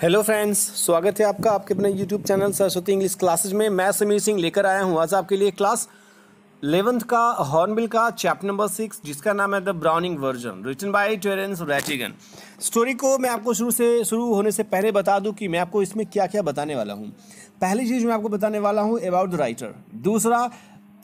hello friends स्वागत है आपका आपके अपने YouTube channel Saraswati English classes में मैं समीर सिंह लेकर आया हूँ आज आपके लिए क्लास लेवंथ का हॉर्नबिल का चैप्टर नंबर सिक्स जिसका नाम है the Browning version written by Terence Rattigan story को मैं आपको शुरू से शुरू होने से पहले बता दूं कि मैं आपको इसमें क्या क्या बताने वाला हूँ पहली चीज़ मैं आपको बताने वाला हूँ अबाउट द राइटर दूसरा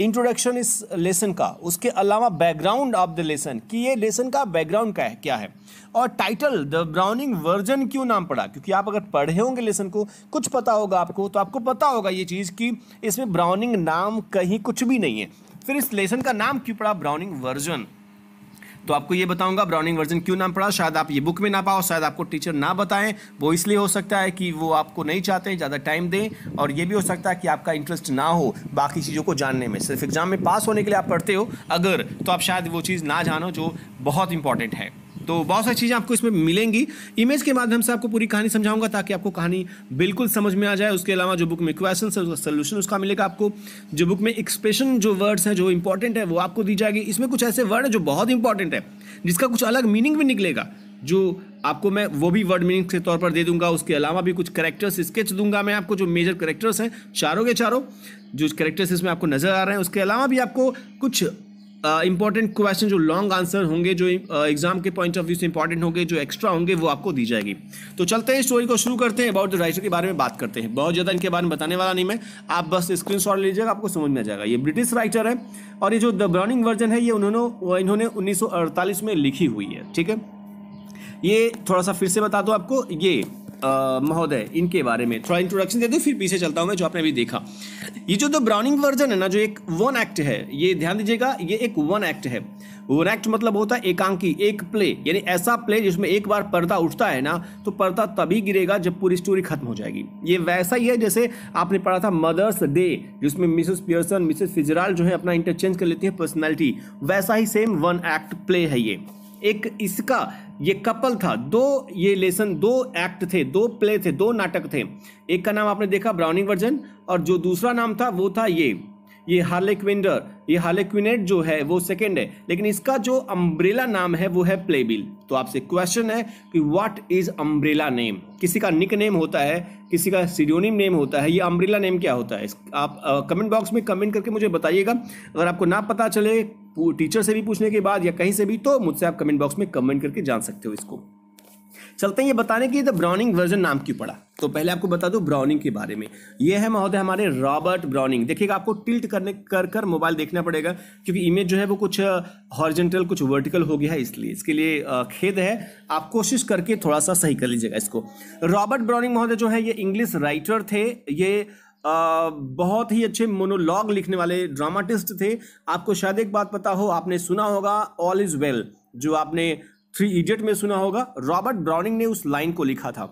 इंट्रोडक्शन इस लेसन का उसके अलावा बैकग्राउंड ऑफ द लेसन कि ये लेसन का बैकग्राउंड क्या है क्या है और टाइटल द ब्राउनिंग वर्जन क्यों नाम पड़ा क्योंकि आप अगर पढ़े होंगे लेसन को कुछ पता होगा आपको तो आपको पता होगा ये चीज़ कि इसमें ब्राउनिंग नाम कहीं कुछ भी नहीं है फिर इस लेसन का नाम क्यों पड़ा ब्राउनिंग वर्जन तो आपको ये बताऊंगा ब्राउनिंग वर्जन क्यों नाम पड़ा शायद आप ये बुक में ना पाओ शायद आपको टीचर ना बताएं वो इसलिए हो सकता है कि वो आपको नहीं चाहते हैं ज़्यादा टाइम दें और ये भी हो सकता है कि आपका इंटरेस्ट ना हो बाकी चीज़ों को जानने में सिर्फ एग्ज़ाम में पास होने के लिए आप पढ़ते हो अगर तो आप शायद वो चीज़ ना जानो जो बहुत इंपॉर्टेंट है तो बहुत सारी चीज़ें आपको इसमें मिलेंगी इमेज के माध्यम से आपको पूरी कहानी समझाऊंगा ताकि आपको कहानी बिल्कुल समझ में आ जाए उसके अलावा जो बुक में क्वेश्चन है उसका सोल्यूशन उसका मिलेगा आपको जो बुक में एक्सप्रेशन जो वर्ड्स हैं जो इंपॉर्टेंट है वो आपको दी जाएगी इसमें कुछ ऐसे वर्ड हैं जो बहुत इंपॉर्टेंट है जिसका कुछ अलग मीनिंग भी निकलेगा जो आपको मैं वो भी वर्ड मीनिंग के तौर पर दे दूंगा उसके अलावा भी कुछ करेक्टर्स स्केच दूंगा मैं आपको जो मेजर करेक्टर्स हैं चारों के चारों जो करेक्टर्स इसमें आपको नज़र आ रहे हैं उसके अलावा भी आपको कुछ इंपॉर्टेंट क्वेश्चन जो लॉन्ग आंसर होंगे जो एग्जाम के पॉइंट ऑफ व्यू से इंपॉर्टेंट होंगे जो एक्स्ट्रा होंगे वो आपको दी जाएगी तो चलते हैं स्टोरी को शुरू करते हैं अबाउट द राइटर के बारे में बात करते हैं बहुत ज़्यादा इनके बारे में बताने वाला नहीं मैं आप बस स्क्रीन लीजिएगा आपको समझ में आ जाएगा ये ब्रिटिश राइटर है और ये जो द ब्राउनिंग वर्जन है ये उन्होंने इन्होंने उन्नीस में लिखी हुई है ठीक है ये थोड़ा सा फिर से बता दो आपको ये महोदय इनके बारे में थोड़ा इंट्रोडक्शन दे दो फिर पीछे चलता हूँ मैं जो आपने अभी देखा ये जो तो ब्राउनिंग वर्जन है ना जो एक वन एक्ट है ये ध्यान दीजिएगा ये एक वन एक्ट है वन एक्ट मतलब होता है एकांकी एक प्ले यानी ऐसा प्ले जिसमें एक बार पर्दा उठता है ना तो पर्दा तभी गिरेगा जब पूरी स्टोरी खत्म हो जाएगी ये वैसा ही है जैसे आपने पढ़ा था मदर्स डे जिसमें मिसेस पियर्सन मिसेस फिजराल जो है अपना इंटरचेंज कर लेती है पर्सनैलिटी वैसा ही सेम वन एक्ट प्ले है ये एक इसका ये कपल था दो ये लेसन दो एक्ट थे दो प्ले थे दो नाटक थे एक का नाम आपने देखा ब्राउनिंग वर्जन और जो दूसरा नाम था वो था ये ये हार्ले क्विंडर ये हार्ले क्विनेट जो है वो सेकेंड है लेकिन इसका जो अम्ब्रेला नाम है वो है प्लेबिल तो आपसे क्वेश्चन है कि व्हाट इज अम्ब्रेला नेम किसी का निक नेम होता है किसी का सीडियोनिम नेम होता है ये अम्ब्रेला नेम क्या होता है आप कमेंट बॉक्स में कमेंट करके मुझे बताइएगा अगर आपको ना पता चले टीचर से भी पूछने के बाद या कहीं से भी तो मुझसे आप कमेंट बॉक्स में कमेंट करके जान सकते हो इसको चलते हैं ये बताने की द ब्राउनिंग वर्जन नाम क्यों पड़ा तो पहले आपको बता दूं ब्राउनिंग के बारे में ये है महोदय हमारे रॉबर्ट ब्राउनिंग देखिएगा आपको टिल्ट करने कर कर मोबाइल देखना पड़ेगा क्योंकि इमेज जो है वो कुछ हॉर्जेंटल uh, कुछ वर्टिकल हो गया है इसलिए इसके लिए uh, खेद है आप कोशिश करके थोड़ा सा सही कर लीजिएगा इसको रॉबर्ट ब्राउनिंग महोदय जो है ये इंग्लिश राइटर थे ये बहुत ही अच्छे मोनोलॉग लिखने वाले ड्रामाटिस्ट थे आपको शायद एक बात पता हो आपने सुना होगा ऑल इज़ वेल जो आपने थ्री इडियट में सुना होगा रॉबर्ट ब्राउनिंग ने उस लाइन को लिखा था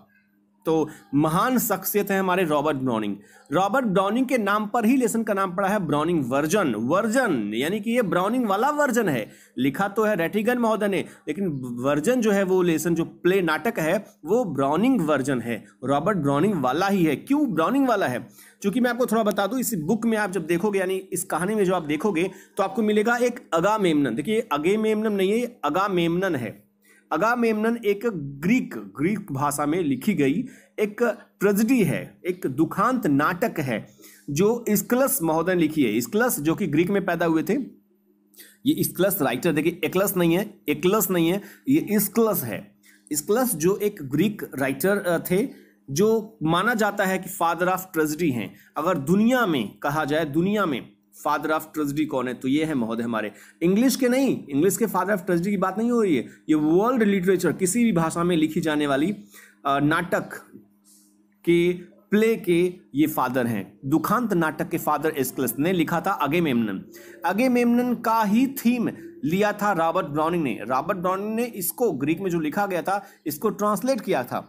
तो महान शख्सियत है हमारे रॉबर्ट ब्राउनिंग रॉबर्ट ब्राउनिंग के नाम पर ही लेसन का नाम पड़ा है ब्राउनिंग वर्जन वर्जन यानी कि ये ब्राउनिंग वाला वर्जन है लिखा तो है रेटिगन महोदय ने लेकिन वर्जन जो है वो लेसन जो प्ले नाटक है वो ब्राउनिंग वर्जन है रॉबर्ट ब्राउनिंग वाला ही है क्यों ब्राउनिंग वाला है चूंकि मैं आपको थोड़ा बता दूं इस बुक में आप जब देखोगे यानी इस कहानी में जो आप देखोगे तो आपको मिलेगा एक अगा मेमनन देखिए अगे मेमनन नहीं है अगा मेमनन है अगामेमनन एक ग्रीक ग्रीक भाषा में लिखी गई एक ट्रेजिडी है एक दुखांत नाटक है जो इस्कलस महोदय लिखी है इस्कलस जो कि ग्रीक में पैदा हुए थे ये इस्कलस राइटर देखिए एकलस नहीं है एकलस नहीं है ये इस्कलस है इस्कलस जो एक ग्रीक राइटर थे जो माना जाता है कि फादर ऑफ ट्रेजिडी हैं अगर दुनिया में कहा जाए दुनिया में फादर ऑफ ट्रेजडी कौन है तो ये है महोदय हमारे इंग्लिश के नहीं इंग्लिश के फादर ऑफ ट्रेजडी की बात नहीं हो रही है ये वर्ल्ड लिटरेचर किसी भी भाषा में लिखी जाने वाली नाटक के प्ले के ये फादर हैं दुखांत नाटक के फादर एस्कलस ने लिखा था अगे मेमनन अगे मेमनन का ही थीम लिया था रॉबर्ट ब्राउनिंग ने रॉबर्ट ब्राउनिंग ने इसको ग्रीक में जो लिखा गया था इसको ट्रांसलेट किया था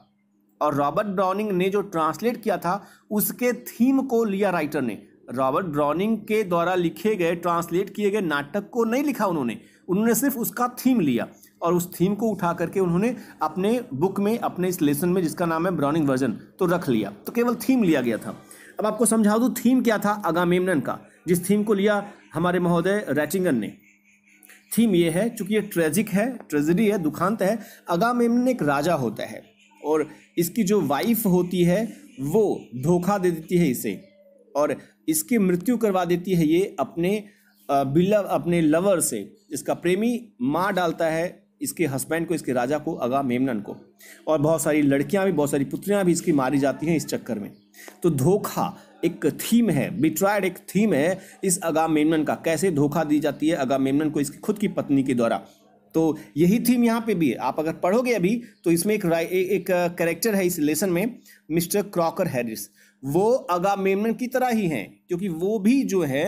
और रॉबर्ट ब्राउनिंग ने जो ट्रांसलेट किया था उसके थीम को लिया राइटर ने रॉबर्ट ब्राउनिंग के द्वारा लिखे गए ट्रांसलेट किए गए नाटक को नहीं लिखा उन्होंने उन्होंने सिर्फ उसका थीम लिया और उस थीम को उठा करके उन्होंने अपने बुक में अपने इस लेसन में जिसका नाम है ब्राउनिंग वर्जन तो रख लिया तो केवल थीम लिया गया था अब आपको समझा दूँ थीम क्या था अगामेमन का जिस थीम को लिया हमारे महोदय रैचिंगन ने थीम ये है चूँकि ये ट्रेजिक है ट्रेजिडी है दुखांत है अगामेमन एक राजा होता है और इसकी जो वाइफ होती है वो धोखा दे देती है इसे और इसकी मृत्यु करवा देती है ये अपने बिलव अपने लवर से इसका प्रेमी मार डालता है इसके हस्बैंड को इसके राजा को अगा मेमनन को और बहुत सारी लड़कियां भी बहुत सारी पुत्रियां भी इसकी मारी जाती हैं इस चक्कर में तो धोखा एक थीम है बिट्रायड एक थीम है इस अगा मेमनन का कैसे धोखा दी जाती है अगा मेमनन को इसकी खुद की पत्नी के द्वारा तो यही थीम यहाँ पे भी है आप अगर पढ़ोगे अभी तो इसमें एक एक कैरेक्टर है इस लेसन में मिस्टर क्रॉकर हैरिस वो अगामेमन की तरह ही हैं क्योंकि वो भी जो है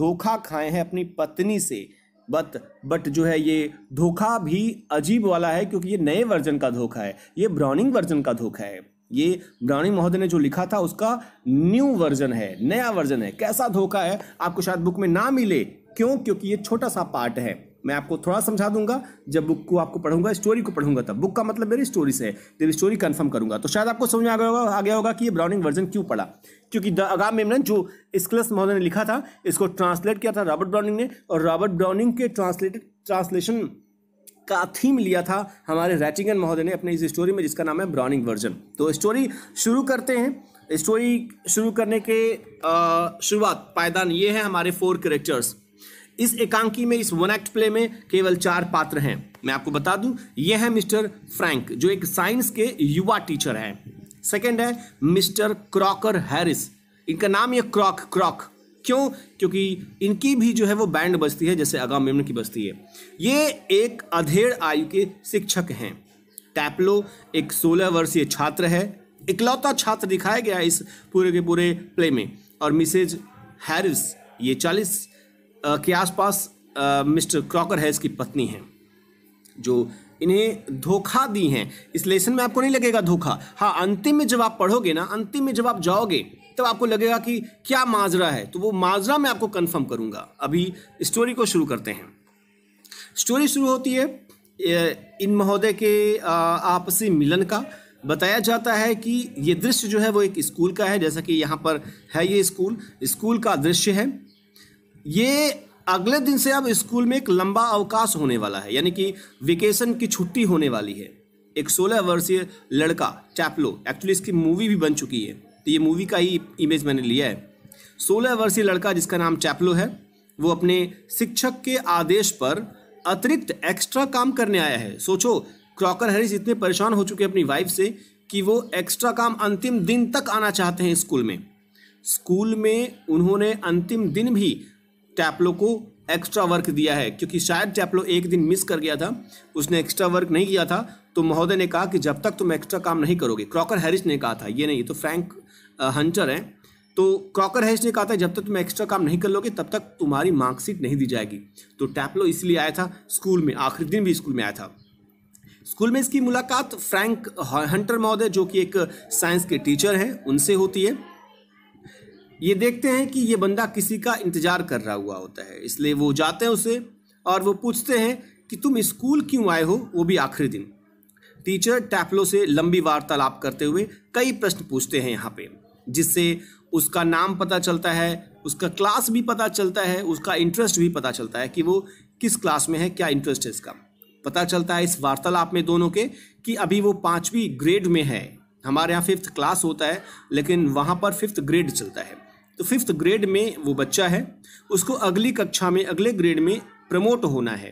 धोखा खाए हैं अपनी पत्नी से बट बट जो है ये धोखा भी अजीब वाला है क्योंकि ये नए वर्जन का धोखा है ये ब्राउनिंग वर्जन का धोखा है ये ब्राउनिंग महोदय ने जो लिखा था उसका न्यू वर्जन है नया वर्जन है कैसा धोखा है आपको शायद बुक में ना मिले क्यों क्योंकि ये छोटा सा पार्ट है मैं आपको थोड़ा समझा दूंगा जब बुक को आपको पढ़ूंगा स्टोरी को पढ़ूंगा तब बुक का मतलब मेरी स्टोरी से है जब स्टोरी कन्फर्म करूंगा तो शायद आपको समझ में आ गया होगा आ गया होगा कि ये ब्राउनिंग वर्जन क्यों पढ़ा क्योंकि द अगाम मेमन जो स्कलस महोदय ने लिखा था इसको ट्रांसलेट किया था रॉबर्ट ब्राउनिंग ने और रॉबर्ट ब्राउनिंग के ट्रांसलेटेड ट्रांसलेशन का थीम लिया था हमारे रैटिंगन महोदय ने अपने इस स्टोरी में जिसका नाम है ब्राउनिंग वर्जन तो स्टोरी शुरू करते हैं स्टोरी शुरू करने के शुरुआत पायदान ये है हमारे फोर करेक्टर्स इस एकांकी में इस वन एक्ट प्ले में केवल चार पात्र हैं मैं आपको बता दूं यह है मिस्टर फ्रैंक जो एक साइंस के युवा टीचर है सेकेंड है मिस्टर क्रॉकर हैरिस इनका नाम यह क्रॉक क्रॉक क्यों क्योंकि इनकी भी जो है वो बैंड बजती है जैसे अगाम की बजती है ये एक अधेड़ आयु के शिक्षक हैं टैपलो एक सोलह वर्षीय छात्र है इकलौता छात्र दिखाया गया इस पूरे के पूरे प्ले में और मिसेज हैरिस ये चालीस के आसपास मिस्टर क्रॉकर है इसकी पत्नी है जो इन्हें धोखा दी हैं इस लेसन में आपको नहीं लगेगा धोखा हाँ अंतिम में जब आप पढ़ोगे ना अंतिम में जब आप जाओगे तब तो आपको लगेगा कि क्या माजरा है तो वो माजरा मैं आपको कंफर्म करूंगा अभी स्टोरी को शुरू करते हैं स्टोरी शुरू होती है इन महोदय के आपसी मिलन का बताया जाता है कि ये दृश्य जो है वो एक स्कूल का है जैसा कि यहाँ पर है ये स्कूल स्कूल का दृश्य है ये अगले दिन से अब स्कूल में एक लंबा अवकाश होने वाला है यानी कि वेकेशन की छुट्टी होने वाली है एक सोलह वर्षीय लड़का चैपलो एक्चुअली इसकी मूवी भी बन चुकी है तो ये मूवी का ही इमेज मैंने लिया है सोलह वर्षीय लड़का जिसका नाम चैपलो है वो अपने शिक्षक के आदेश पर अतिरिक्त एक्स्ट्रा काम करने आया है सोचो क्रॉकर हैरिस इतने परेशान हो चुके हैं अपनी वाइफ से कि वो एक्स्ट्रा काम अंतिम दिन तक आना चाहते हैं स्कूल में स्कूल में उन्होंने अंतिम दिन भी टैपलो को एक्स्ट्रा वर्क दिया है क्योंकि शायद टैपलो एक दिन मिस कर गया था उसने एक्स्ट्रा वर्क नहीं किया था तो महोदय ने कहा कि जब तक तुम एक्स्ट्रा काम नहीं करोगे क्रॉकर हैरिस ने कहा था ये नहीं तो फ्रैंक हंटर हैं तो क्रॉकर हैरिस ने कहा था जब तक तुम एक्स्ट्रा काम नहीं कर लोगे तब तक तुम्हारी मार्कशीट नहीं दी जाएगी तो टैपलो इसलिए आया था स्कूल में आखिरी दिन भी स्कूल में आया था स्कूल में इसकी मुलाकात फ्रैंक हंटर महोदय जो कि एक साइंस के टीचर हैं उनसे होती है ये देखते हैं कि ये बंदा किसी का इंतज़ार कर रहा हुआ होता है इसलिए वो जाते हैं उसे और वो पूछते हैं कि तुम स्कूल क्यों आए हो वो भी आखिरी दिन टीचर टैपलो से लंबी वार्तालाप करते हुए कई प्रश्न पूछते हैं यहाँ पे जिससे उसका नाम पता चलता है उसका क्लास भी पता चलता है उसका इंटरेस्ट भी पता चलता है कि वो किस क्लास में है क्या इंटरेस्ट है इसका पता चलता है इस वार्तालाप में दोनों के कि अभी वो पाँचवीं ग्रेड में है हमारे यहाँ फिफ्थ क्लास होता है लेकिन वहाँ पर फिफ्थ ग्रेड चलता है तो फिफ्थ ग्रेड में वो बच्चा है उसको अगली कक्षा में अगले ग्रेड में प्रमोट होना है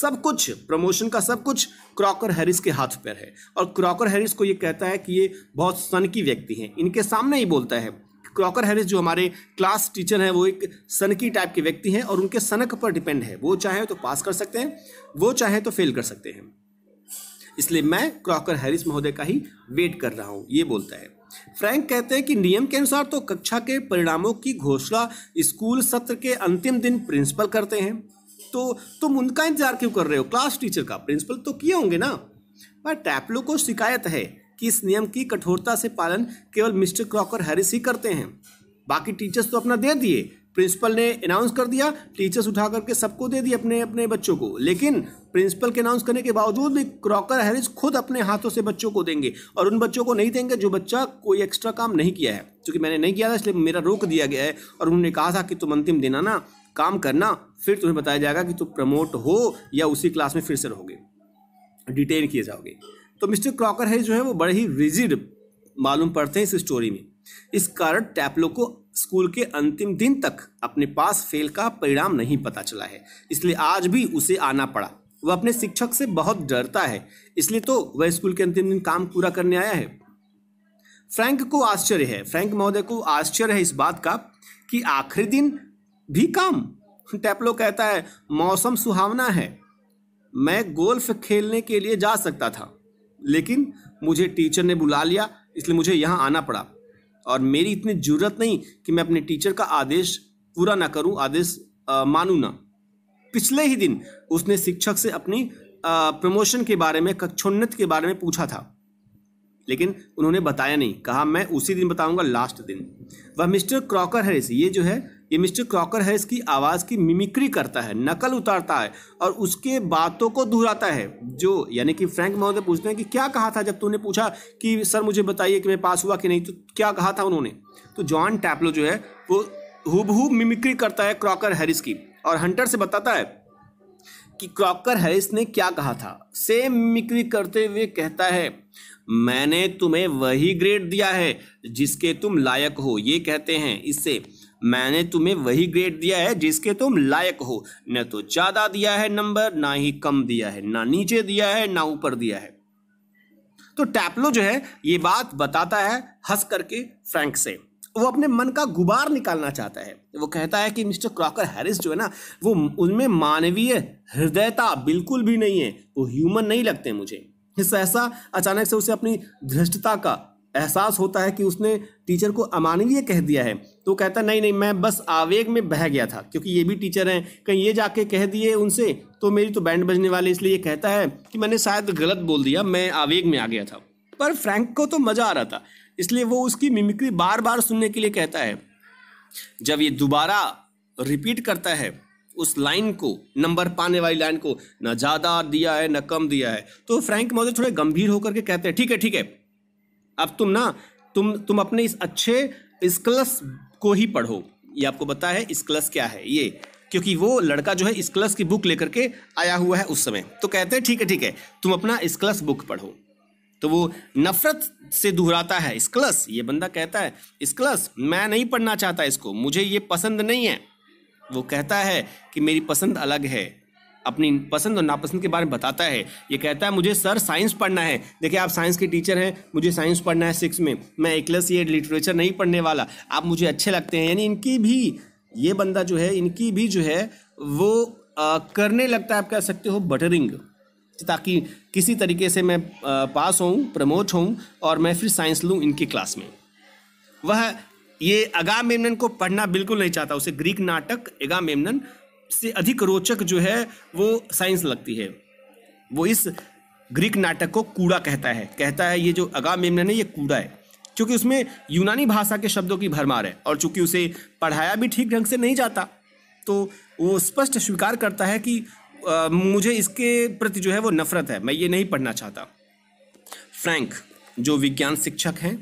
सब कुछ प्रमोशन का सब कुछ क्रॉकर हैरिस के हाथ पर है और क्रॉकर हैरिस को ये कहता है कि ये बहुत सन की व्यक्ति हैं इनके सामने ही बोलता है क्रॉकर हैरिस जो हमारे क्लास टीचर हैं वो एक सनकी टाइप के व्यक्ति हैं और उनके सनक पर डिपेंड है वो चाहे तो पास कर सकते हैं वो चाहे तो फेल कर सकते हैं इसलिए मैं क्रॉकर हैरिस महोदय का ही वेट कर रहा हूँ ये बोलता है फ्रैंक कहते हैं कि नियम के अनुसार तो कक्षा के परिणामों की घोषणा स्कूल सत्र के अंतिम दिन प्रिंसिपल करते हैं तो तुम उनका इंतजार क्यों कर रहे हो क्लास टीचर का प्रिंसिपल तो किए होंगे ना पर टैपलो को शिकायत है कि इस नियम की कठोरता से पालन केवल मिस्टर क्रॉकर हैरिस ही करते हैं बाकी टीचर्स तो अपना दे दिए प्रिंसिपल ने अनाउंस कर दिया टीचर्स उठा करके सबको दे दी अपने अपने बच्चों को लेकिन प्रिंसिपल के अनाउंस करने के बावजूद भी क्रॉकर हैरिस खुद अपने हाथों से बच्चों को देंगे और उन बच्चों को नहीं देंगे जो बच्चा कोई एक्स्ट्रा काम नहीं किया है क्योंकि मैंने नहीं किया था इसलिए मेरा रोक दिया गया है और उन्होंने कहा था कि तुम अंतिम दिन आना काम करना फिर तुम्हें बताया जाएगा कि तुम प्रमोट हो या उसी क्लास में फिर से रहोगे डिटेन किए जाओगे तो मिस्टर क्रॉकर हैरिस जो है वो बड़े ही रिजिड मालूम पड़ते हैं इस स्टोरी में इस कारण टैपलो को स्कूल के अंतिम दिन तक अपने पास फेल का परिणाम नहीं पता चला है इसलिए आज भी उसे आना पड़ा वह अपने शिक्षक से बहुत डरता है इसलिए तो वह स्कूल के अंतिम दिन काम पूरा करने आया है फ्रैंक को आश्चर्य है फ्रैंक महोदय को आश्चर्य है इस बात का कि आखिरी दिन भी काम टैपलो कहता है मौसम सुहावना है मैं गोल्फ खेलने के लिए जा सकता था लेकिन मुझे टीचर ने बुला लिया इसलिए मुझे यहाँ आना पड़ा और मेरी इतनी जरूरत नहीं कि मैं अपने टीचर का आदेश पूरा ना करूं आदेश मानू ना पिछले ही दिन उसने शिक्षक से अपनी प्रमोशन के बारे में कक्षोन्नत के बारे में पूछा था लेकिन उन्होंने बताया नहीं कहा मैं उसी दिन बताऊंगा लास्ट दिन वह मिस्टर क्रॉकर हैरिस ये जो है ये मिस्टर क्रॉकर है इसकी आवाज़ की मिमिक्री करता है नकल उतारता है और उसके बातों को दोहराता है जो यानी कि फ्रैंक महोदय पूछते हैं कि क्या कहा था जब तूने पूछा कि सर मुझे बताइए कि मैं पास हुआ कि नहीं तो क्या कहा था उन्होंने तो जॉन टैपलो जो है वो हुबहू मिमिक्री करता है क्रॉकर हैरिस की और हंटर से बताता है कि क्रॉकर हैरिस ने क्या कहा था सेम मिमिक्री करते हुए कहता है मैंने तुम्हें वही ग्रेड दिया है जिसके तुम लायक हो ये कहते हैं इससे मैंने तुम्हें वही ग्रेड दिया है जिसके तुम लायक हो न तो ज़्यादा दिया है नंबर ना ही कम दिया है ना नीचे दिया है ना ऊपर दिया है तो टैपलो जो है ये बात बताता है हंस करके फ्रैंक से वो अपने मन का गुबार निकालना चाहता है वो कहता है कि मिस्टर क्रॉकर हैरिस जो है ना वो उनमें मानवीय हृदयता बिल्कुल भी नहीं है वो ह्यूमन नहीं लगते मुझे सहसा अचानक से उसे अपनी धृष्टता का एहसास होता है कि उसने टीचर को अमानवीय कह दिया है तो कहता नहीं नहीं मैं बस आवेग में बह गया था क्योंकि ये भी टीचर हैं कहीं ये जाके कह दिए उनसे तो मेरी तो बैंड बजने वाले इसलिए कहता है कि मैंने शायद गलत बोल दिया मैं आवेग में आ गया था पर फ्रैंक को तो मज़ा आ रहा था इसलिए वो उसकी मिमिक्री बार बार सुनने के लिए कहता है जब ये दोबारा रिपीट करता है उस लाइन को नंबर पाने वाली लाइन को ना ज़्यादा दिया है ना कम दिया है तो फ्रैंक महोदय थोड़े गंभीर होकर के कहते हैं ठीक है ठीक है अब तुम ना तुम तुम अपने इस अच्छे स्कलस को ही पढ़ो ये आपको पता है स्कलस क्या है ये क्योंकि वो लड़का जो है स्कलस की बुक लेकर के आया हुआ है उस समय तो कहते हैं ठीक है ठीक है तुम अपना स्कलस बुक पढ़ो तो वो नफरत से दोहराता है स्कलस ये बंदा कहता है स्कलस मैं नहीं पढ़ना चाहता इसको मुझे ये पसंद नहीं है वो कहता है कि मेरी पसंद अलग है अपनी पसंद और नापसंद के बारे में बताता है ये कहता है मुझे सर साइंस पढ़ना है देखिए आप साइंस के टीचर हैं मुझे साइंस पढ़ना है सिक्स में मैं एकलस ये लिटरेचर नहीं पढ़ने वाला आप मुझे अच्छे लगते हैं यानी इनकी भी ये बंदा जो है इनकी भी जो है वो आ, करने लगता है आप कह सकते हो बटरिंग ताकि किसी तरीके से मैं आ, पास हों प्रमोट हों और मैं फिर साइंस लूँ इनकी क्लास में वह ये अगा मेमन को पढ़ना बिल्कुल नहीं चाहता उसे ग्रीक नाटक एगा मेमनन से अधिक रोचक जो है वो साइंस लगती है वो इस ग्रीक नाटक को कूड़ा कहता है कहता है ये जो अगा मेमन है ये कूड़ा है क्योंकि उसमें यूनानी भाषा के शब्दों की भरमार है और चूंकि उसे पढ़ाया भी ठीक ढंग से नहीं जाता तो वो स्पष्ट स्वीकार करता है कि आ, मुझे इसके प्रति जो है वो नफरत है मैं ये नहीं पढ़ना चाहता फ्रैंक जो विज्ञान शिक्षक हैं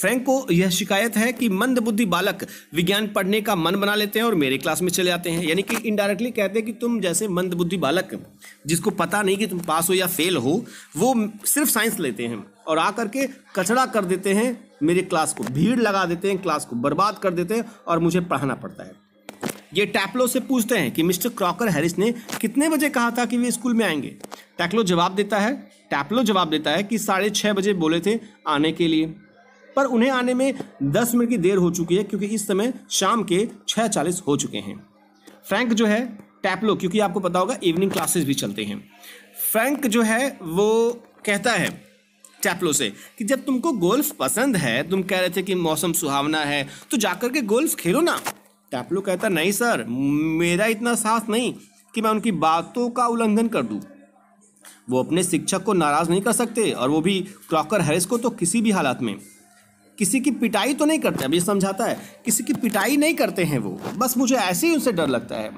फ्रैंक को यह शिकायत है कि मंदबुद्धि बालक विज्ञान पढ़ने का मन बना लेते हैं और मेरे क्लास में चले आते हैं यानी कि इनडायरेक्टली कहते हैं कि तुम जैसे मंदबुद्धि बालक जिसको पता नहीं कि तुम पास हो या फेल हो वो सिर्फ साइंस लेते हैं और आकर के कचड़ा कर देते हैं मेरे क्लास को भीड़ लगा देते हैं क्लास को बर्बाद कर देते हैं और मुझे पढ़ाना पड़ता है ये टैपलो से पूछते हैं कि मिस्टर क्रॉकर हैरिस ने कितने बजे कहा था कि वे स्कूल में आएंगे टैकलो जवाब देता है टैपलो जवाब देता है कि साढ़े छः बजे बोले थे आने के लिए पर उन्हें आने में दस मिनट की देर हो चुकी है क्योंकि इस समय शाम के छः चालीस हो चुके हैं फ्रैंक जो है टैपलो क्योंकि आपको पता होगा इवनिंग क्लासेस भी चलते हैं फ्रैंक जो है वो कहता है टैपलो से कि जब तुमको गोल्फ पसंद है तुम कह रहे थे कि मौसम सुहावना है तो जाकर के गोल्फ खेलो ना टैपलो कहता नहीं सर मेरा इतना साहस नहीं कि मैं उनकी बातों का उल्लंघन कर दूं वो अपने शिक्षक को नाराज़ नहीं कर सकते और वो भी क्रॉकर हैरिस को तो किसी भी हालात में किसी की पिटाई तो नहीं करते अभी समझाता है किसी की पिटाई नहीं करते हैं वो बस मुझे ऐसे ही उनसे डर लगता है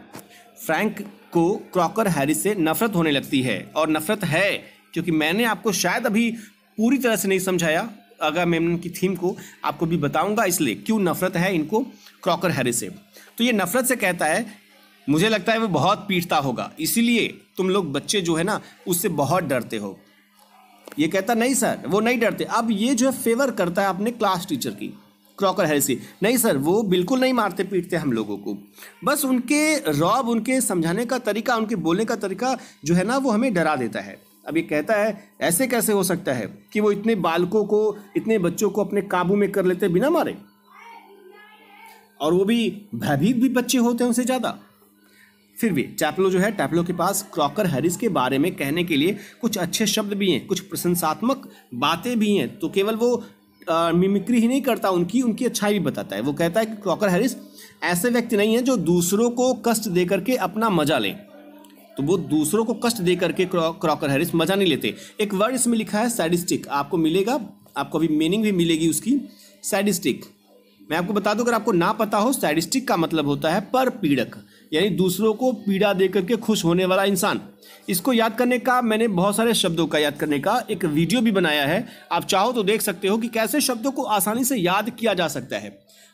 फ्रैंक को क्रॉकर हैरिस से नफरत होने लगती है और नफरत है क्योंकि मैंने आपको शायद अभी पूरी तरह से नहीं समझाया अगर मेमन की थीम को आपको भी बताऊंगा इसलिए क्यों नफरत है इनको क्रॉकर हैरिस से तो ये नफरत से कहता है मुझे लगता है वो बहुत पीटता होगा इसीलिए तुम लोग बच्चे जो है ना उससे बहुत डरते हो ये कहता नहीं सर वो नहीं डरते अब ये जो है फेवर करता है अपने क्लास टीचर की क्रॉकर हैरिस नहीं सर वो बिल्कुल नहीं मारते पीटते हम लोगों को बस उनके रॉब उनके समझाने का तरीका उनके बोलने का तरीका जो है ना वो हमें डरा देता है अब ये कहता है ऐसे कैसे हो सकता है कि वो इतने बालकों को इतने बच्चों को अपने काबू में कर लेते बिना मारे और वो भी भयभीत भी बच्चे होते हैं उनसे ज़्यादा फिर भी टैपलो जो है टैपलो के पास क्रॉकर हैरिस के बारे में कहने के लिए कुछ अच्छे शब्द भी हैं कुछ प्रशंसात्मक बातें भी हैं तो केवल वो आ, मिमिक्री ही नहीं करता उनकी उनकी अच्छाई भी बताता है वो कहता है कि क्रॉकर हैरिस ऐसे व्यक्ति नहीं है जो दूसरों को कष्ट दे करके अपना मजा लें तो वो दूसरों को कष्ट दे करके क्रॉकर हैरिस मजा नहीं लेते एक वर्ड इसमें लिखा है सैडिस्टिक आपको मिलेगा आपको अभी मीनिंग भी मिलेगी उसकी सैडिस्टिक मैं आपको बता दूं अगर आपको ना पता हो सैडिस्टिक का मतलब होता है पर पीड़क यानी दूसरों को पीड़ा दे करके खुश होने वाला इंसान इसको याद करने का मैंने बहुत सारे शब्दों का याद करने का एक वीडियो भी बनाया है आप चाहो तो देख सकते हो कि कैसे शब्दों को आसानी से याद किया जा सकता है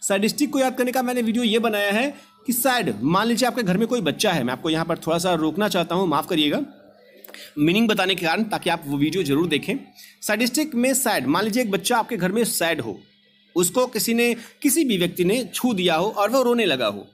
सैडिस्टिक को याद करने का मैंने वीडियो ये बनाया है कि सैड मान लीजिए आपके घर में कोई बच्चा है मैं आपको यहाँ पर थोड़ा सा रोकना चाहता हूँ माफ़ करिएगा मीनिंग बताने के कारण ताकि आप वो वीडियो जरूर देखें सैडिस्टिक में सैड मान लीजिए एक बच्चा आपके घर में सैड हो उसको किसी ने किसी भी व्यक्ति ने छू दिया हो और वो रोने लगा हो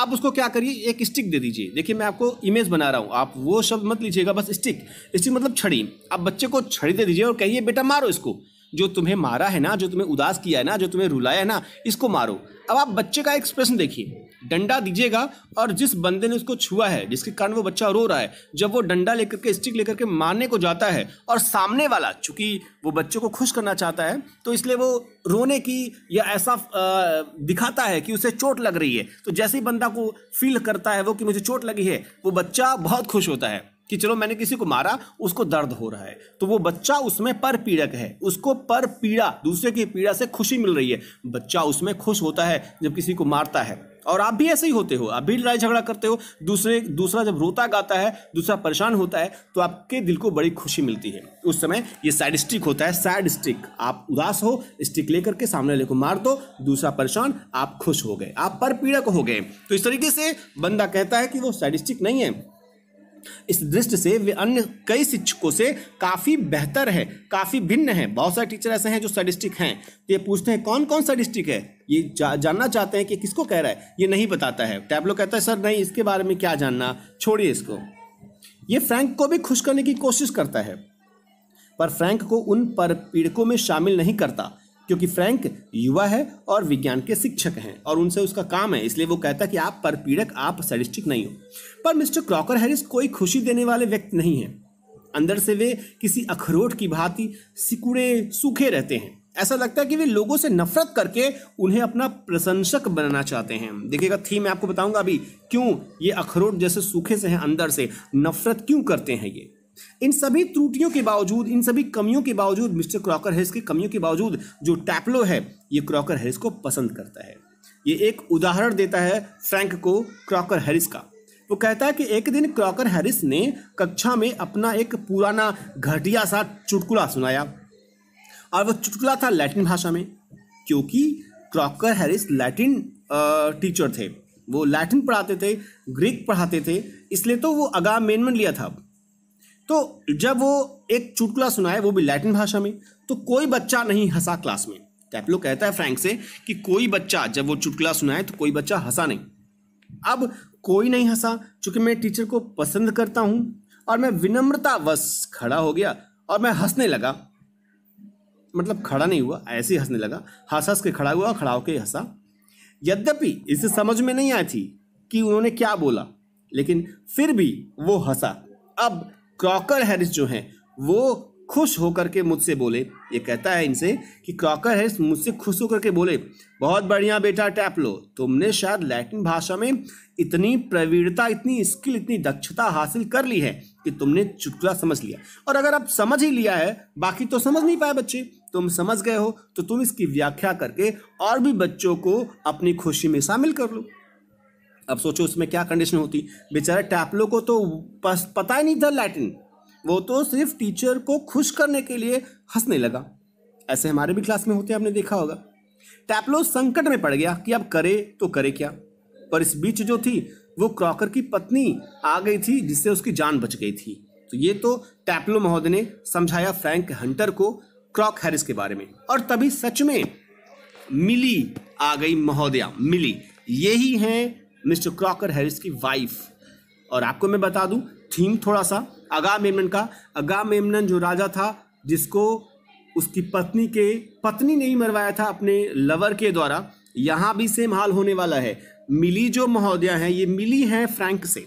आप उसको क्या करिए एक स्टिक दे दीजिए देखिए मैं आपको इमेज बना रहा हूँ आप वो शब्द मत लीजिएगा बस स्टिक स्टिक मतलब छड़ी आप बच्चे को छड़ी दे दीजिए और कहिए बेटा मारो इसको जो तुम्हें मारा है ना जो तुम्हें उदास किया है ना जो तुम्हें रुलाया है ना इसको मारो अब आप बच्चे का एक्सप्रेशन देखिए डंडा दीजिएगा और जिस बंदे ने उसको छुआ है जिसके कारण वो बच्चा रो रहा है जब वो डंडा लेकर के स्टिक लेकर के मारने को जाता है और सामने वाला चूंकि वो बच्चों को खुश करना चाहता है तो इसलिए वो रोने की या ऐसा दिखाता है कि उसे चोट लग रही है तो जैसे ही बंदा को फील करता है वो कि मुझे चोट लगी है वो बच्चा बहुत खुश होता है कि चलो मैंने किसी को मारा उसको दर्द हो रहा है तो वो बच्चा उसमें पर पीड़क है उसको पर पीड़ा दूसरे की पीड़ा से खुशी मिल रही है बच्चा उसमें खुश होता है जब किसी को मारता है और आप भी ऐसे ही होते हो आप भी लड़ाई झगड़ा करते हो दूसरे दूसरा जब रोता गाता है दूसरा परेशान होता है तो आपके दिल को बड़ी खुशी मिलती है उस समय ये सैड स्टिक होता है सैड स्टिक आप उदास हो स्टिक लेकर के सामने वाले को मार दो दूसरा परेशान आप खुश हो गए आप पर पीड़क हो गए तो इस तरीके से बंदा कहता है कि वो स्टिक नहीं है इस दृष्टि से वे अन्य कई शिक्षकों से काफ़ी बेहतर है काफ़ी भिन्न है बहुत सारे टीचर ऐसे हैं जो सडिस्टिक हैं तो ये पूछते हैं कौन कौन सडिस्टिक है ये जा, जानना चाहते हैं कि किसको कह रहा है ये नहीं बताता है टैबलो कहता है सर नहीं इसके बारे में क्या जानना छोड़िए इसको ये फ्रैंक को भी खुश करने की कोशिश करता है पर फ्रैंक को उन पर पीड़कों में शामिल नहीं करता क्योंकि फ्रैंक युवा है और विज्ञान के शिक्षक हैं और उनसे उसका काम है इसलिए वो कहता है कि आप परपीड़क आप सरिस्टिक नहीं हो पर मिस्टर क्रॉकर हैरिस कोई खुशी देने वाले व्यक्ति नहीं है अंदर से वे किसी अखरोट की भांति सिकुड़े सूखे रहते हैं ऐसा लगता है कि वे लोगों से नफरत करके उन्हें अपना प्रशंसक बनाना चाहते हैं देखिएगा थीम मैं आपको बताऊंगा अभी क्यों ये अखरोट जैसे सूखे से हैं अंदर से नफरत क्यों करते हैं ये इन सभी त्रुटियों के बावजूद इन सभी कमियों के बावजूद मिस्टर क्रॉकर हैरिस की कमियों के बावजूद जो टैपलो है ये क्रॉकर हैरिस को पसंद करता है ये एक उदाहरण देता है फ्रैंक को क्रॉकर हैरिस का वो कहता है कि एक दिन क्रॉकर हैरिस ने कक्षा में अपना एक पुराना घटिया सा चुटकुला सुनाया और वो चुटकुला था लैटिन भाषा में क्योंकि क्रॉकर हैरिस लैटिन टीचर थे वो लैटिन पढ़ाते थे ग्रीक पढ़ाते थे इसलिए तो वो अगा मेनमन लिया था तो जब वो एक चुटकुला सुनाए वो भी लैटिन भाषा में तो कोई बच्चा नहीं हंसा क्लास में कैपलो कहता है फ्रैंक से कि कोई बच्चा जब वो चुटकुला सुनाए तो कोई बच्चा हंसा नहीं अब कोई नहीं हंसा चूंकि मैं टीचर को पसंद करता हूँ और मैं विनम्रतावश खड़ा हो गया और मैं हंसने लगा मतलब खड़ा नहीं हुआ ऐसे ही हंसने लगा हंस हंस के खड़ा हुआ खड़ा होकर हंसा यद्यपि इसे समझ में नहीं आई थी कि उन्होंने क्या बोला लेकिन फिर भी वो हंसा अब क्रॉकर हैरिस जो हैं वो खुश होकर के मुझसे बोले ये कहता है इनसे कि क्रॉकर हैरिस मुझसे खुश होकर के बोले बहुत बढ़िया बेटा टैप लो तुमने शायद लैटिन भाषा में इतनी प्रवीणता इतनी स्किल इतनी दक्षता हासिल कर ली है कि तुमने चुटकुला समझ लिया और अगर आप समझ ही लिया है बाकी तो समझ नहीं पाए बच्चे तुम समझ गए हो तो तुम इसकी व्याख्या करके और भी बच्चों को अपनी खुशी में शामिल कर लो अब सोचो उसमें क्या कंडीशन होती बेचारा टैपलो को तो पता ही नहीं था लैटिन वो तो सिर्फ टीचर को खुश करने के लिए हंसने लगा ऐसे हमारे भी क्लास में होते आपने देखा होगा टैपलो संकट में पड़ गया कि अब करे तो करे क्या पर इस बीच जो थी वो क्रॉकर की पत्नी आ गई थी जिससे उसकी जान बच गई थी तो ये तो टैपलो महोदय ने समझाया फ्रैंक हंटर को क्रॉक हैरिस के बारे में और तभी सच में मिली आ गई महोदया मिली यही हैं मिस्टर क्रॉकर हैरिस की वाइफ और आपको मैं बता दूं थीम थोड़ा सा अगा मेमन का अगा मेमन जो राजा था जिसको उसकी पत्नी के पत्नी ने ही मरवाया था अपने लवर के द्वारा यहाँ भी सेम हाल होने वाला है मिली जो महोदया है ये मिली है फ्रैंक से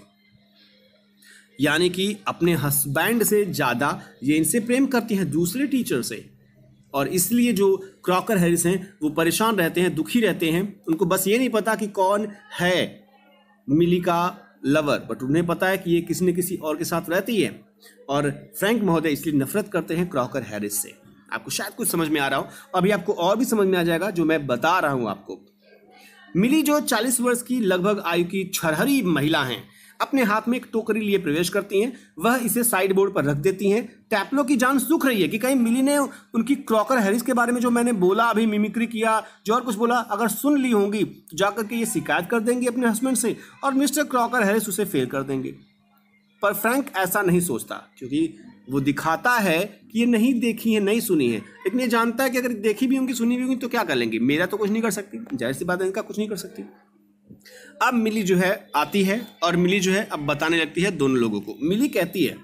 यानी कि अपने हस्बैंड से ज़्यादा ये इनसे प्रेम करती हैं दूसरे टीचर से और इसलिए जो क्रॉकर हैरिस हैं वो परेशान रहते हैं दुखी रहते हैं उनको बस ये नहीं पता कि कौन है मिली का लवर बट उन्हें पता है कि ये किसी न किसी और के साथ रहती है और फ्रैंक महोदय इसलिए नफरत करते हैं क्रॉकर हैरिस से आपको शायद कुछ समझ में आ रहा हो अभी आपको और भी समझ में आ जाएगा जो मैं बता रहा हूँ आपको मिली जो 40 वर्ष की लगभग आयु की छरहरी महिला हैं अपने हाथ में एक टोकरी लिए प्रवेश करती हैं वह इसे साइड बोर्ड पर रख देती हैं टैपलो की जान सूख रही है कि कहीं मिली ने उनकी क्रॉकर हैरिस के बारे में जो मैंने बोला अभी मिमिक्री किया जो और कुछ बोला अगर सुन ली होंगी जाकर के ये शिकायत कर देंगी अपने हस्बैंड से और मिस्टर क्रॉकर हैरिस उसे फेल कर देंगे पर फ्रैंक ऐसा नहीं सोचता क्योंकि वो दिखाता है कि ये नहीं देखी है नहीं सुनी है लेकिन ये जानता है कि अगर देखी भी होंगी सुनी भी होंगी तो क्या कर लेंगी मेरा तो कुछ नहीं कर सकती जाहिर सी बात है इनका कुछ नहीं कर सकती अब मिली जो है आती है और मिली जो है अब बताने लगती है दोनों लोगों को मिली कहती है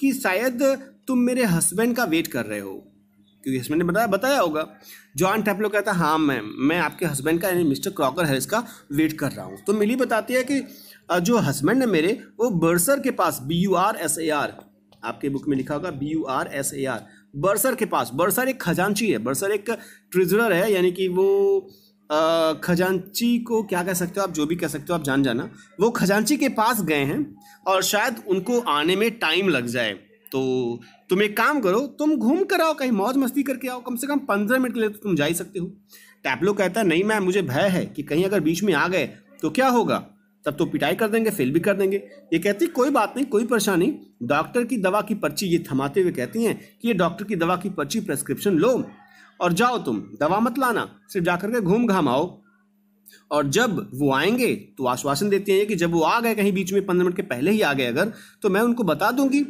कि शायद तुम मेरे हस्बैंड का वेट कर रहे हो क्योंकि हस्बैंड ने बताया बताया होगा जॉन टैपलो कहता है हाँ मैम मैं आपके हस्बैंड का यानी मिस्टर क्रॉकर हैरिस का वेट कर रहा हूँ तो मिली बताती है कि जो हस्बैंड है मेरे वो बर्सर के पास B U R S A R आपके बुक में लिखा होगा B U R S A R bursar के पास बर्सर एक खजांची है बर्सर एक ट्रेजरर है यानी कि वो खजांची को क्या कह सकते हो आप जो भी कह सकते हो आप जान जाना वो खजांची के पास गए हैं और शायद उनको आने में टाइम लग जाए तो तुम एक काम करो तुम घूम कर आओ कहीं मौज मस्ती करके आओ कम से कम पंद्रह मिनट के लिए तो तुम जा ही सकते हो टैपलो कहता है नहीं मैम मुझे भय है कि कहीं अगर बीच में आ गए तो क्या होगा तब तो पिटाई कर देंगे फेल भी कर देंगे ये कहती कोई बात नहीं कोई परेशानी डॉक्टर की दवा की पर्ची ये थमाते हुए कहती हैं कि ये डॉक्टर की दवा की पर्ची प्रेस्क्रिप्शन लो और जाओ तुम दवा मत लाना सिर्फ जाकर के घूम घाम आओ और जब वो आएंगे तो आश्वासन देते हैं कि जब वो आ गए कहीं बीच में पंद्रह मिनट के पहले ही आ गए अगर तो मैं उनको बता दूंगी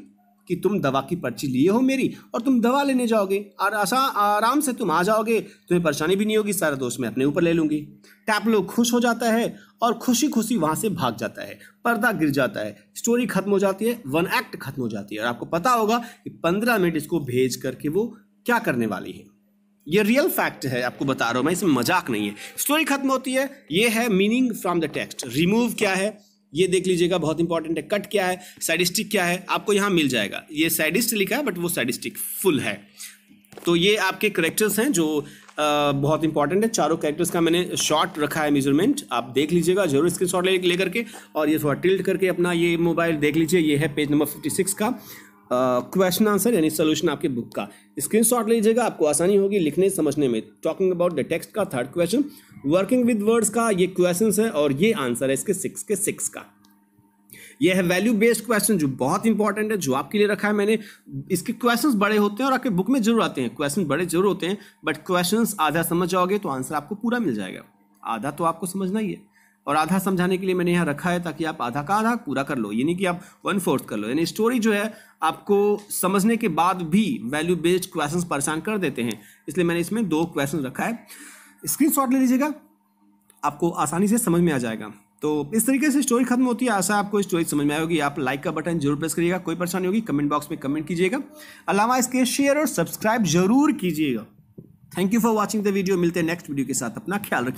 कि तुम दवा की पर्ची लिए हो मेरी और तुम दवा लेने जाओगे और आसा आराम से तुम आ जाओगे तुम्हें परेशानी भी नहीं होगी सारा दोस्त मैं अपने ऊपर ले लूँगी टैपलो खुश हो जाता है और खुशी खुशी वहाँ से भाग जाता है पर्दा गिर जाता है स्टोरी खत्म हो जाती है वन एक्ट खत्म हो जाती है और आपको पता होगा कि पंद्रह मिनट इसको भेज करके वो क्या करने वाली है ये रियल फैक्ट है आपको बता रहा हूँ मैं इसमें मजाक नहीं है स्टोरी खत्म होती है ये है meaning from the text remove क्या है ये देख लीजिएगा बहुत इंपॉर्टेंट है कट क्या है साइडिस्टिक क्या है आपको यहाँ मिल जाएगा ये साइडिस्ट लिखा है बट वो साइडिस्टिक फुल है तो ये आपके करेक्टर्स हैं जो आ, बहुत इंपॉर्टेंट है चारों कैरेक्टर्स का मैंने शॉर्ट रखा है मेजरमेंट आप देख लीजिएगा जरूर स्क्रीन शॉट ले, ले के और ये थोड़ा टिल्ट करके अपना ये मोबाइल देख लीजिए ये है पेज नंबर 56 का क्वेश्चन आंसर यानी सोल्यूशन आपके बुक का स्क्रीनशॉट लीजिएगा आपको आसानी होगी लिखने समझने में टॉकिंग अबाउट द टेक्स्ट का third question working with words का ये क्वेश्चन है और ये आंसर है इसके सिक्स के सिक्स का यह है वैल्यू बेस्ड क्वेश्चन जो बहुत इंपॉर्टेंट है जो आपके लिए रखा है मैंने इसके क्वेश्चंस बड़े होते हैं और आपके बुक में जरूर आते हैं क्वेश्चन बड़े जरूर होते हैं बट क्वेश्चंस आधा समझ जाओगे तो आंसर आपको पूरा मिल जाएगा आधा तो आपको समझना ही है और आधा समझाने के लिए मैंने यहाँ रखा है ताकि आप आधा का आधा पूरा कर लो यानी कि आप वन फोर्थ कर लो यानी स्टोरी जो है आपको समझने के बाद भी वैल्यू बेस्ड क्वेश्चंस परेशान कर देते हैं इसलिए मैंने इसमें दो क्वेश्चन रखा है स्क्रीनशॉट ले लीजिएगा आपको आसानी से समझ में आ जाएगा तो इस तरीके से स्टोरी खत्म होती है आशा आपको स्टोरी समझ में आएगी आप लाइक का बटन जरूर प्रेस करिएगा कोई परेशानी होगी कमेंट बॉक्स में कमेंट कीजिएगा अलावा इसके शेयर और सब्सक्राइब जरूर कीजिएगा thank you for watching the video मिलते हैं नेक्स्ट वीडियो के साथ अपना ख्याल रखिए